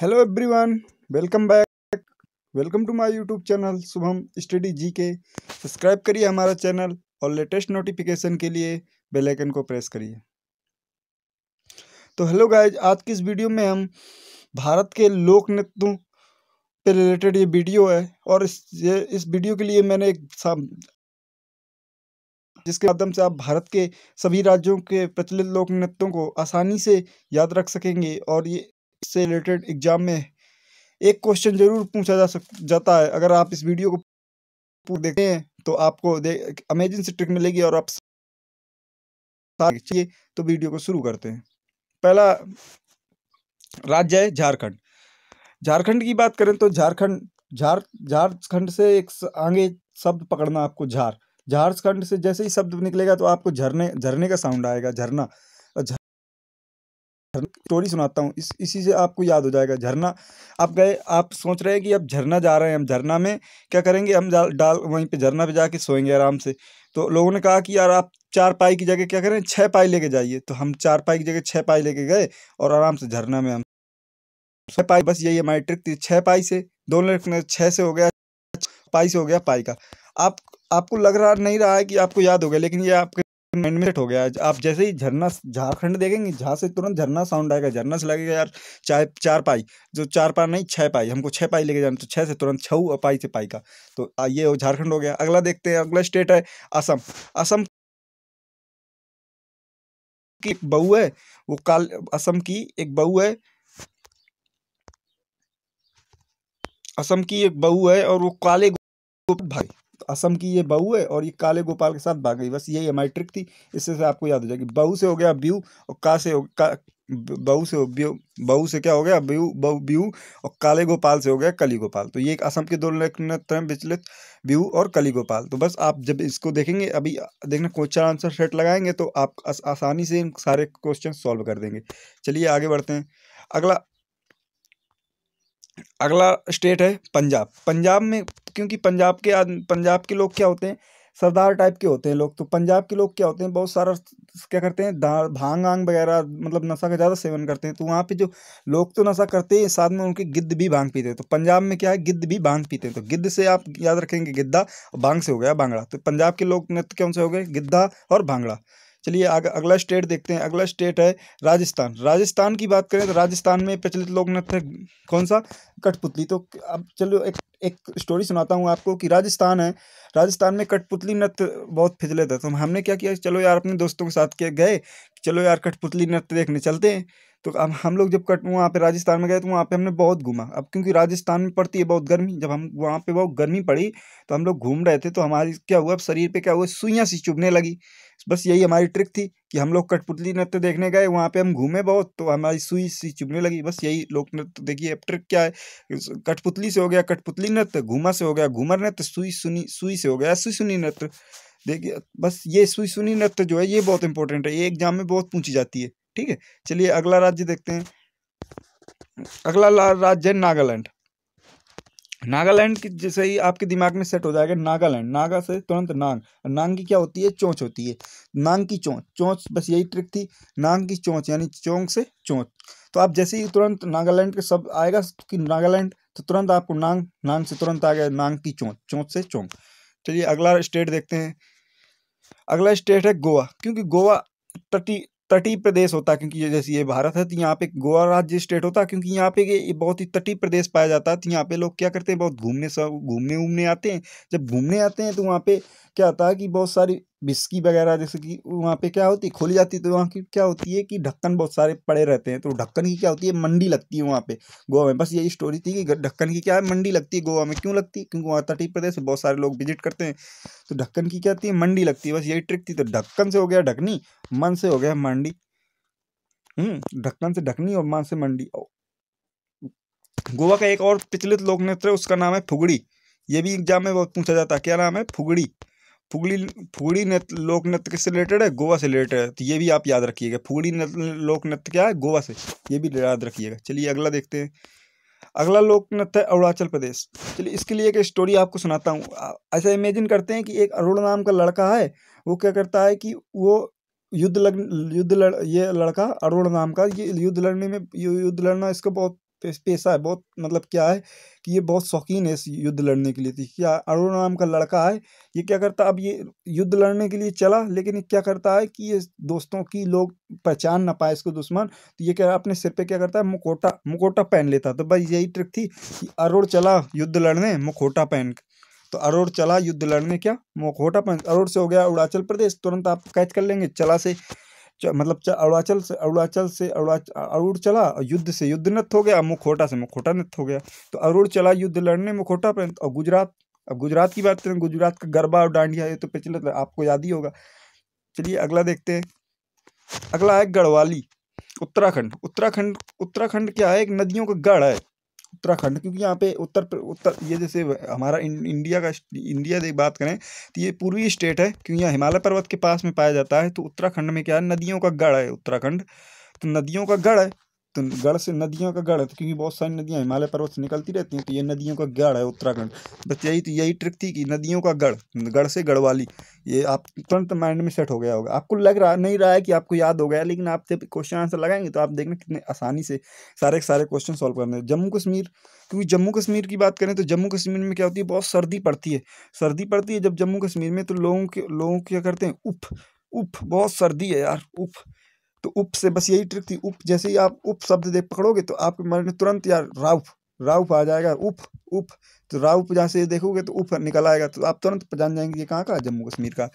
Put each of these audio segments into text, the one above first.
hello everyone welcome back welcome to my YouTube channel Shubham study जी के subscribe करिए हमारा चैनल और लेटेस्ट नोटिफिकेशन के लिए बेल आइकन को प्रेस करिए तो हेलो गाइज आज की इस वीडियो में हम भारत के लोक नृत्यों पर रिलेटेड ये वीडियो है और इस ये इस वीडियो के लिए मैंने एक जिसके माध्यम से आप भारत के सभी राज्यों के प्रचलित लोक नृत्यों को आसानी से याद रख सकेंगे और ये से रिलेटेड एग्जाम में एक क्वेश्चन जरूर पूछा जा सक जाता है अगर आप इस वीडियो को पूरा देखते हैं तो आपको अमेजिंग से ट्रिक मिलेगी और आप चाहिए तो वीडियो को शुरू करते हैं पहला राज्य है झारखंड झारखंड की बात करें तो झारखंड झार झारखंड से एक आगे शब्द पकड़ना आपको झार झारखंड से जैसे ही शब्द निकलेगा तो आपको झरने झरने का साउंड आएगा झरना स्टोरी सुनाता हूँ इस इसी से आपको याद हो जाएगा झरना आप गए आप सोच रहे हैं कि अब झरना जा रहे हैं हम झरना में क्या करेंगे हम डाल वहीं पे झरना पे जाके सोएंगे आराम से तो लोगों ने कहा कि यार आप चार पाई की जगह क्या करें छः पाई लेके जाइए तो हम चार पाई की जगह छः पाई लेके गए और आराम से झरना में हम छः पाई बस यही हमारी ट्रिक थी छः पाई से दोनों छः से हो गया पाई से हो गया पाई का आप आपको लग रहा नहीं रहा है कि आपको याद हो गया लेकिन ये आपके माइंड में सेट हो गया आप जैसे ही झरना झारखंड देखेंगे झा से तुरंत झरना साउंड आएगा झरना से लगेगा यार चाय चार पाई जो चार पाई नहीं छः पाई हमको छः पाई लेके जाना तो छः से तुरंत छऊ और पाई से पाई का तो ये हो झारखंड हो गया अगला देखते हैं अगला स्टेट है असम असम की एक बहू है वो काल असम की एक बहू है असम की एक बहू है और वो काले भाई असम की ये बहू है और ये काले गोपाल के साथ भाग गई बस यही हमारी ट्रिक थी इससे से आपको याद हो जाएगी बहू से हो गया ब्यू और का से हो का बहू से ब्यू बहू से क्या हो गया ब्यू बहू ब्यू और काले गोपाल से हो गया कली गोपाल तो ये एक असम के दो नृत्य विचलित ब्यू और कली गोपाल तो बस आप जब इसको देखेंगे अभी देखना क्वेश्चन आंसर सेट लगाएंगे तो आप आस, आसानी से इन सारे क्वेश्चन सॉल्व कर देंगे चलिए आगे बढ़ते हैं अगला अगला स्टेट है पंजाब पंजाब में क्योंकि पंजाब के आदमी पंजाब के लोग क्या होते हैं सरदार टाइप के होते हैं लोग तो पंजाब के लोग क्या होते हैं बहुत सारा क्या करते हैं भांग आंग वगैरह मतलब नशा का ज़्यादा सेवन करते हैं तो वहाँ पे जो लोग तो नशा करते हैं साथ में उनके गिद्ध भी भांग पीते हैं तो पंजाब में क्या है गिद्ध भी भांग पीते हैं तो गिद्ध से आप याद रखेंगे गिद्धा और भांग से हो गया भांगड़ा तो पंजाब के लोग नृत्य कौन से हो गए गिद्धा और भांगड़ा चलिए अगला स्टेट देखते हैं अगला स्टेट है राजस्थान राजस्थान की बात करें तो राजस्थान में प्रचलित लोक नृत्य है कौन सा कठपुतली तो अब चलो एक एक स्टोरी सुनाता हूँ आपको कि राजस्थान है राजस्थान में कठपुतली नृत्य बहुत फिजले था तो हमने क्या किया चलो यार अपने दोस्तों के साथ के गए चलो यार कठपुतली नृत्य देखने चलते हैं तो अब हम लोग जब कट वहाँ पे राजस्थान में गए तो वहाँ पे हमने बहुत घूमा अब क्योंकि राजस्थान में पड़ती है बहुत गर्मी जब हम वहाँ पे बहुत गर्मी पड़ी तो हम लोग घूम रहे थे तो हमारी क्या हुआ अब शरीर पे क्या हुआ सुइयाँ सी चुभने लगी बस यही हमारी ट्रिक थी कि हम लोग कठपुतली नृत्य देखने गए वहाँ पे हम घूमे बहुत तो हमारी सुई सी चुभने लगी बस यही लोक नृत्य देखिए अब ट्रिक क्या है कठपुतली से हो गया कठपुतली नृत्य घूमा से हो गया घूमर नृत्य सुई सुनी सुई से हो गया सुई सुनी नृत्य देखिए बस ये सुई सुनी नृत्य जो है ये बहुत इंपॉर्टेंट है ये एग्जाम में बहुत पूछी जाती है ठीक है चलिए अगला राज्य देखते हैं अगला राज्य है नागालैंड नागालैंड की जैसे ही आपके दिमाग में सेट हो जाएगा नागालैंड नागा से तुरंत नांग नांग की क्या होती है चोंच होती है नांग की चोंच चोंच बस यही ट्रिक थी नांग की चोंच यानी चोंक से चोंच तो आप जैसे ही तुरंत नागालैंड के सब आएगा कि नागालैंड तो तुरंत आपको नांग नांग से तुरंत आ गया नांग की चोंच चोंच से चोंक चलिए अगला स्टेट देखते हैं अगला स्टेट है गोवा क्योंकि गोवा तटी तटीय प्रदेश होता है क्योंकि जैसे ये भारत है तो यहाँ पे गोवा राज्य स्टेट होता है क्योंकि यहाँ पे ये बहुत ही तटीय प्रदेश पाया जाता है तो यहाँ पे लोग क्या करते हैं बहुत घूमने घूमने वूमने आते हैं जब घूमने आते हैं तो वहाँ पे क्या होता है कि बहुत सारी बिस्की वगैरह जैसे कि वहाँ पे क्या होती है खोली जाती है तो वहाँ की क्या होती है कि ढक्कन बहुत सारे पड़े रहते हैं तो ढक्कन की क्या होती है मंडी लगती है वहाँ पे गोवा में बस यही स्टोरी थी कि ढक्कन की क्या है मंडी लगती है गोवा में क्यों लगती है क्योंकि वहाँ तटीय प्रदेश में बहुत सारे लोग विजिट करते हैं तो ढक्कन की क्या होती है मंडी लगती है बस यही ट्रिक थी तो ढक्कन से हो गया ढकनी मन से हो गया मंडी हम्म, ढक्कन से ढकनी और मन से मंडी गोवा का एक और प्रचलित नृत्य है उसका नाम है फुगड़ी ये भी एग्जाम में बहुत पूछा जाता है क्या नाम है फुगड़ी फुगड़ी फुगड़ी नृत्य लोक नृत्य किससे रिलेटेड है गोवा से रिलेटेड है तो ये भी आप याद रखिएगा फुगड़ी लोक नृत्य क्या है गोवा से ये भी याद रखिएगा चलिए अगला देखते हैं अगला लोक नृत्य है अरुणाचल प्रदेश चलिए इसके लिए एक स्टोरी आपको सुनाता हूँ ऐसा इमेजिन करते हैं कि एक अरुण नाम का लड़का है वो क्या करता है कि वो युद्ध लग युद्ध लड़ ये लड़का अरुण नाम का ये युद्ध लड़ने में युद्ध लड़ना इसका बहुत तो पेशा है बहुत मतलब क्या है कि ये बहुत शौकीन है इस युद्ध लड़ने के लिए थी तो क्या अरुण नाम का लड़का है ये क्या करता अब ये युद्ध लड़ने के लिए चला लेकिन ये क्या करता है कि ये दोस्तों की लोग पहचान ना पाए इसको दुश्मन तो ये क्या अपने सिर पे क्या करता है मुकोटा मुकोटा पहन लेता तो भाई यही ट्रिक थी कि अरुण चला युद्ध लड़ने मुखोटा पहन तो अरोड़ चला युद्ध लड़ने क्या मुखोटा पहन अरोड़ से हो गया अरुणाचल प्रदेश तुरंत आप कैच कर लेंगे चला से मतलब अरुणाचल से अरुणाचल से अरुण चला युद्ध से नत हो गया मुखोटा से मुखोटा नत हो गया तो अरुण चला युद्ध लड़ने मुखोटा पर और गुजरात अब गुजरात की बात करें गुजरात का गरबा और डांडिया ये तो पिछले तो आपको याद ही होगा चलिए अगला देखते हैं अगला है गढ़वाली उत्तराखंड उत्तराखंड उत्तराखंड क्या है एक नदियों का गढ़ है उत्तराखंड क्योंकि यहाँ पे उत्तर उत्तर ये जैसे हमारा इं, इंडिया का इंडिया की बात करें तो ये पूर्वी स्टेट है क्योंकि यहाँ हिमालय पर्वत के पास में पाया जाता है तो उत्तराखंड में क्या है नदियों का गढ़ है उत्तराखंड तो नदियों का गढ़ है तो गढ़ से नदियों का गढ़ है तो क्योंकि बहुत सारी नदियाँ हिमालय पर्वत से निकलती रहती हैं तो ये नदियों का गढ़ है उत्तराखंड बस यही तो यही ट्रिक थी कि नदियों का गढ़ गढ़ से गढ़वाली ये आप तुरंत माइंड में सेट हो गया होगा आपको लग रहा नहीं रहा है कि आपको याद हो गया लेकिन आप जब क्वेश्चन आंसर लगाएंगे तो आप देखना कितने आसानी से सारे सारे क्वेश्चन सॉल्व करने जम्मू कश्मीर क्योंकि जम्मू कश्मीर की बात करें तो जम्मू कश्मीर में क्या होती है बहुत सर्दी पड़ती है सर्दी पड़ती है जब जम्मू कश्मीर में तो लोगों के लोगों क्या करते हैं उफ उफ बहुत सर्दी है यार उफ तो उप से बस यही ट्रिक थी उप जैसे ही आप उप शब्द देख पकड़ोगे तो आपके मन में तुरंत यार राउफ राउफ आ जाएगा उप उप तो राउफ जहाँ से देखोगे तो उप निकल आएगा तो आप तुरंत जान जाएंगे ये कहाँ का जम्मू कश्मीर का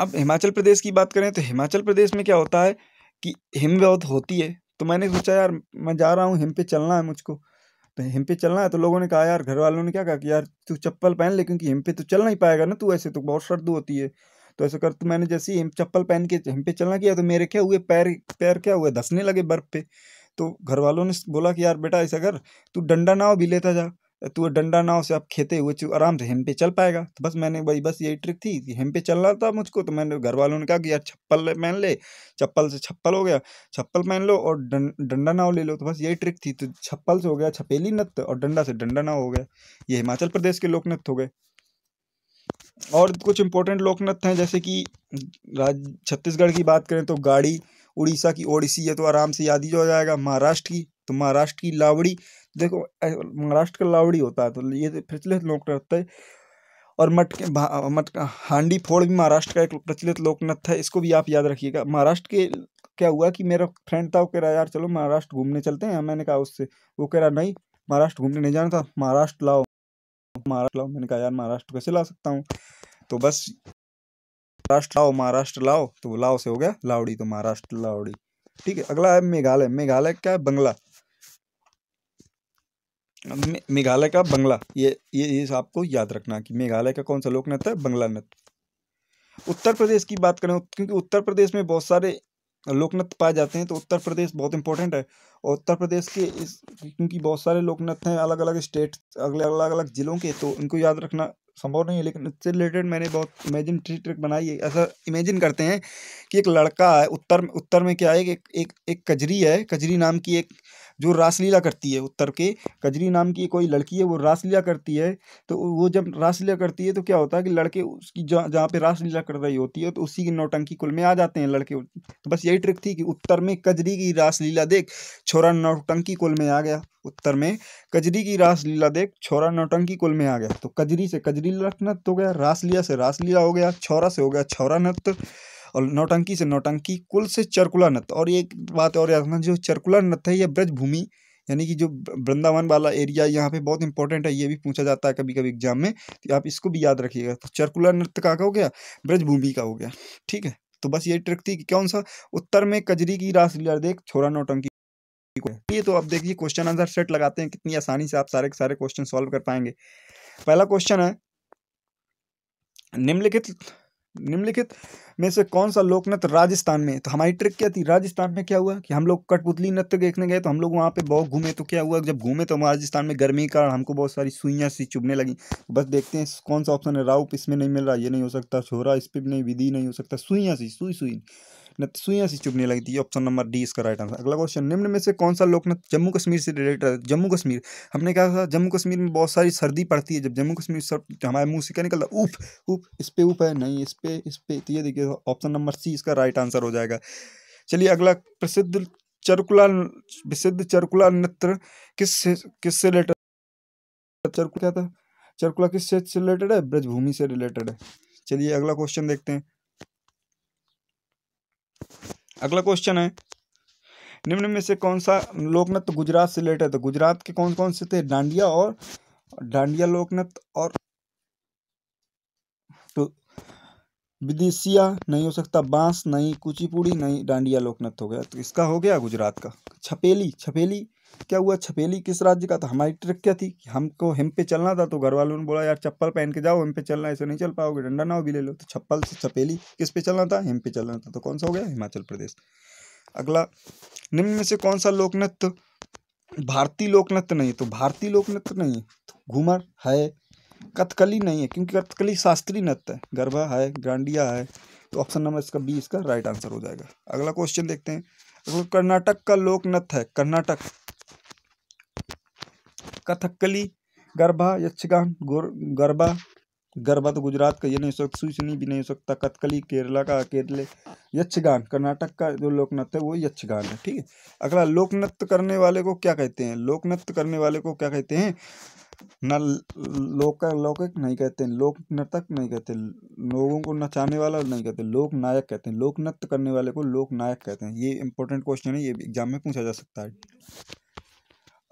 अब हिमाचल प्रदेश की बात करें तो हिमाचल प्रदेश में क्या होता है कि हिम बहुत होती है तो मैंने सोचा यार मैं जा रहा हूँ हिम पे चलना है मुझको तो हिम पे चलना है तो लोगों ने कहा यार घर वालों ने क्या कहा कि यार तू चप्पल पहन ले क्योंकि हिम पे तो चल नहीं पाएगा ना तू ऐसे तो बहुत सर्द होती है तो ऐसा कर तो मैंने जैसे ही चप्पल पहन के हिम पे चलना किया तो मेरे क्या हुए पैर पैर क्या हुए धसने लगे बर्फ़ पे तो घर वालों ने बोला कि यार बेटा ऐसा कर तू डंडा नाव भी लेता जा तू डंडा नाव से आप खेते हुए आराम से हिम पे चल पाएगा तो बस मैंने भाई बस यही ट्रिक थी कि हेम पे चल रहा था मुझको तो मैंने घर वालों ने कहा कि यार छप्पल पहन ले चप्पल से छप्पल हो गया छप्पल पहन लो और डंडा नाव ले लो तो बस यही ट्रिक थी तो छप्पल से हो गया छपेली नृत्य और डंडा से डंडा नाव हो गया ये हिमाचल प्रदेश के लोक नृत्य हो गए और कुछ इंपॉर्टेंट लोकनृत्य हैं जैसे कि राज छत्तीसगढ़ की बात करें तो गाड़ी उड़ीसा की ओडिसी है तो आराम से याद ही हो जाएगा महाराष्ट्र की तो महाराष्ट्र की लावड़ी देखो महाराष्ट्र का लावड़ी होता है तो ये तो प्रचलित लोकनृत्य है और मटके मटका हांडी फोड़ भी महाराष्ट्र का एक प्रचलित लोकनृत्य है इसको भी आप याद रखिएगा महाराष्ट्र के क्या हुआ कि मेरा फ्रेंड था वो कह रहा यार चलो महाराष्ट्र घूमने चलते हैं मैंने कहा उससे वो कह रहा नहीं महाराष्ट्र घूमने नहीं जाना था महाराष्ट्र लाओ महाराष्ट्र लाओ मैंने कहा यार महाराष्ट्र कैसे ला सकता हूँ तो बस महाराष्ट्र लाओ महाराष्ट्र लाओ तो लाओ से हो गया लाउडी तो महाराष्ट्र लाउडी ठीक है अगला है मेघालय मेघालय क्या है बंगला मेघालय का बंगला ये ये ये आपको याद रखना कि मेघालय का कौन सा लोक नृत्य है बंगला नृत्य उत्तर प्रदेश की बात करें क्योंकि उत्तर प्रदेश में बहुत सारे लोकनृत्य पाए जाते हैं तो उत्तर प्रदेश बहुत इंपॉर्टेंट है और उत्तर प्रदेश के इस क्योंकि बहुत सारे लोकनृत्य हैं अलग अलग स्टेट अगले अलग अलग ज़िलों के तो उनको याद रखना संभव नहीं है लेकिन इससे रिलेटेड मैंने बहुत इमेजिन ट्रिक बनाई है ऐसा इमेजिन करते हैं कि एक लड़का है उत्तर उत्तर में क्या है कि एक एक, एक कजरी है कजरी नाम की एक जो रासलीला करती है उत्तर के कजरी नाम की कोई लड़की है वो रासलीला करती है तो वो जब रासलीला करती है तो क्या होता है कि लड़के उसकी जहाँ जहाँ पे रासलीला कर रही होती है तो उसी की नौटंकी कुल में आ जाते हैं लड़के तो बस यही ट्रिक थी कि उत्तर में कजरी की रासलीला देख छोरा नौटंकी कुल में आ गया उत्तर में कजरी की रासलीला देख छोरा नौटंकी कुल में आ गया तो कजरी से कजरी नृत्य हो गया रासलीला से रासलीला हो गया छोरा से हो गया छोरा नृत्य और नौटंकी से नौटंकी कुल से चरकुला नत और एक बात और याद रखना जो चरकुला नत है यह ब्रजभूमि यानी कि जो वृंदावन वाला एरिया यहाँ पे बहुत इंपॉर्टेंट है ये भी पूछा जाता है कभी कभी एग्जाम में तो आप इसको भी याद रखिएगा तो चरकुला नृत्य का हो गया ब्रजभूमि का हो गया ठीक है तो बस ये ट्रिक थी कि कौन सा उत्तर में कजरी की रास लीला देख छोरा नौटंकी ये तो आप देखिए क्वेश्चन आंसर सेट लगाते हैं कितनी आसानी से आप सारे के सारे क्वेश्चन सॉल्व कर पाएंगे पहला क्वेश्चन है निम्नलिखित निम्नलिखित में से कौन सा लोक नृत्य राजस्थान में तो हमारी ट्रिक क्या थी राजस्थान में क्या हुआ कि हम लोग कठपुतली नृत्य देखने गए तो हम लोग वहाँ पे बहुत घूमे तो क्या हुआ जब घूमे तो हम राजस्थान में गर्मी के कारण हमको बहुत सारी सुइयाँ सी चुभने लगी बस देखते हैं कौन सा ऑप्शन है राउप इसमें नहीं मिल रहा ये नहीं हो सकता छोरा इस पर भी नहीं विधि नहीं हो सकता सुइयाँ सी सुई सुई सुइया से चुभने लगती है ऑप्शन नंबर डी इसका राइट आंसर अगला क्वेश्चन निम्न में से कौन सा लोकनाथ जम्मू कश्मीर से रिलेटेड है जम्मू कश्मीर हमने कहा था जम्मू कश्मीर में बहुत सारी सर्दी पड़ती है जब जम्मू कश्मीर सर हमारे मुंह से क्या निकलता उफ उफ इस पे उफ है नहीं इस पे इस पे तो ये देखिए ऑप्शन नंबर सी इसका राइट आंसर हो जाएगा चलिए अगला प्रसिद्ध चरकुला प्रसिद्ध चरकुला नृत्य किस किस से रिलेटेड चरकुला क्या था चरकुला किस से रिलेटेड है ब्रजभूमि से रिलेटेड है चलिए अगला क्वेश्चन देखते हैं अगला क्वेश्चन है निम्न में से कौन सा लोकनृत्य तो गुजरात से रिलेटेड है गुजरात के कौन कौन से थे डांडिया और डांडिया लोकनृत्य और तो विदेशिया नहीं हो सकता बांस नहीं कुचिपुड़ी नहीं डांडिया लोकनृत्य हो गया तो इसका हो गया गुजरात का छपेली छपेली क्या हुआ छपेली किस राज्य का था हमारी ट्रिक क्या थी हमको हिम पे चलना था तो घर वालों ने बोला यार चप्पल पहन के जाओ हिम पे चलना ऐसे नहीं चल पाओगे डंडा नाव भी ले लो तो छप्पल से छपेली किस पे चलना था हिम पे चलना था तो कौन सा हो गया हिमाचल प्रदेश अगला निम्न में से कौन सा लोकनृत्य भारतीय लोक नृत्य नहीं है तो भारतीय लोकनृत्य नहीं है तो घूमर है कथकली नहीं है क्योंकि कथकली शास्त्रीय नृत्य है गरबा है ग्रांडिया है तो ऑप्शन नंबर इसका बी इसका राइट आंसर हो जाएगा अगला क्वेश्चन देखते हैं कर्नाटक का लोक नृत्य है कर्नाटक कथकली गरबा यक्षगान गोर गरबा गरबा तो गुजरात का ये नहीं हो सकता सुचनी सुनी भी नहीं हो सकता कथकली केरला का केरले यक्षगान कर्नाटक का जो लोक नृत्य है वो यक्षगान है ठीक है अगला लोक नृत्य करने वाले को क्या कहते हैं लोक नृत्य करने वाले को क्या कहते हैं न लोक लौकिक नहीं कहते हैं लोक नर्तक नहीं कहते लोगों को नचाने वाला नहीं कहते लोक नायक कहते हैं लोक नृत्य करने वाले को लोक नायक कहते हैं ये इंपॉर्टेंट क्वेश्चन है ये एग्जाम में पूछा जा सकता है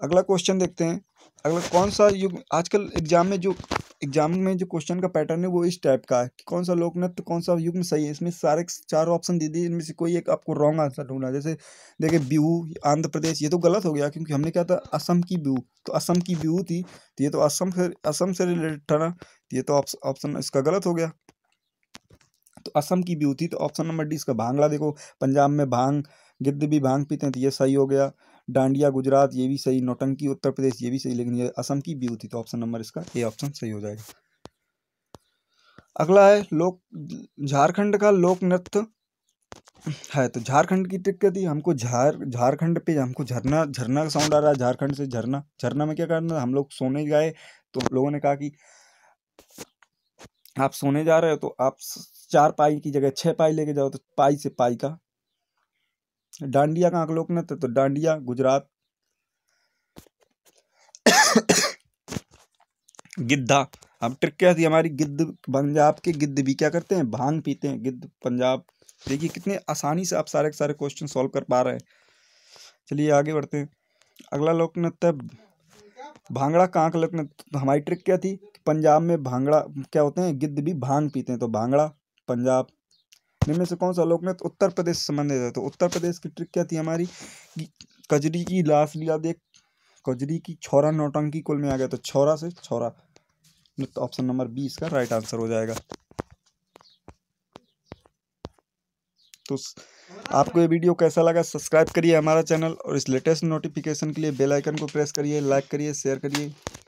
अगला क्वेश्चन देखते हैं अगला कौन सा युग आजकल एग्जाम में जो एग्जाम में जो क्वेश्चन का पैटर्न है वो इस टाइप का है कि कौन सा लोक नृत्य कौन सा युग में सही है इसमें सारे चार ऑप्शन दे दिए इनमें से कोई एक आपको रॉन्ग आंसर ढूंढना जैसे देखिए बिहू आंध्र प्रदेश ये तो गलत हो गया क्योंकि हमने क्या था असम की बिहू तो असम की बिहू थी तो ये तो असम से असम से रिलेटेड था ना तो ये तो ऑप्शन इसका गलत हो गया तो असम की बिहू थी तो ऑप्शन नंबर डी इसका भांगड़ा देखो पंजाब में भांग गिद्ध भी भांग पीते हैं तो ये सही हो गया डांडिया गुजरात ये भी सही नौटंकी उत्तर प्रदेश ये भी सही लेकिन ये असम की बी होती तो ऑप्शन नंबर इसका ए ऑप्शन सही हो जाएगा अगला है लोक झारखंड का लोक नृत्य है तो झारखंड की ट्रिक क्या थी हमको झार झारखंड पे हमको झरना झरना का साउंड आ रहा है झारखंड से झरना झरना में क्या करना था हम लोग सोने गए तो लोगों ने कहा कि आप सोने जा रहे हो तो आप चार पाई की जगह छः पाई लेके जाओ तो पाई से पाई का डांडिया का आंकलोकनत तो, है तो डांडिया गुजरात गिद्धा अब ट्रिक क्या थी हमारी गिद्ध पंजाब के गिद्ध भी क्या करते हैं भांग पीते हैं गिद्ध पंजाब देखिए कितने आसानी से आप सारे के सारे क्वेश्चन सॉल्व कर पा रहे हैं चलिए आगे बढ़ते हैं अगला लोक नृत्य भांगड़ा कांक लोक नृत्य तो, तो हमारी ट्रिक क्या थी पंजाब में भांगड़ा क्या होते हैं गिद्ध भी भांग पीते हैं तो भांगड़ा पंजाब निम्न से कौन सा लोकनृत्य तो उत्तर प्रदेश से संबंधित है तो उत्तर प्रदेश की ट्रिक क्या थी हमारी कजरी की लाश लीला देख कजरी की छोरा नौटंकी कुल में आ गया तो छोरा से छोरा नृत्य ऑप्शन नंबर बीस का राइट आंसर हो जाएगा तो आपको ये वीडियो कैसा लगा सब्सक्राइब करिए हमारा चैनल और इस लेटेस्ट नोटिफिकेशन के लिए बेल आइकन को प्रेस करिए लाइक करिए शेयर करिए